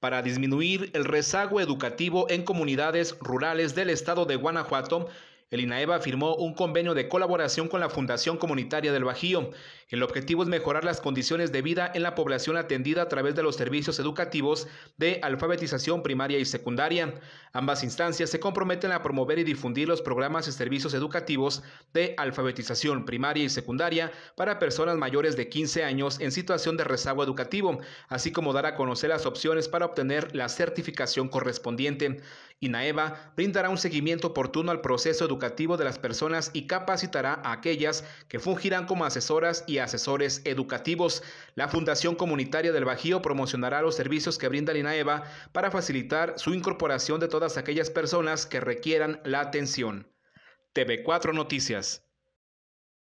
para disminuir el rezago educativo en comunidades rurales del estado de Guanajuato, el INAEVA firmó un convenio de colaboración con la Fundación Comunitaria del Bajío. El objetivo es mejorar las condiciones de vida en la población atendida a través de los servicios educativos de alfabetización primaria y secundaria. Ambas instancias se comprometen a promover y difundir los programas y servicios educativos de alfabetización primaria y secundaria para personas mayores de 15 años en situación de rezago educativo, así como dar a conocer las opciones para obtener la certificación correspondiente. INAEVA brindará un seguimiento oportuno al proceso educativo de las personas y capacitará a aquellas que fungirán como asesoras y asesores educativos. La Fundación Comunitaria del Bajío promocionará los servicios que brinda Linaeva para facilitar su incorporación de todas aquellas personas que requieran la atención. TV4 Noticias.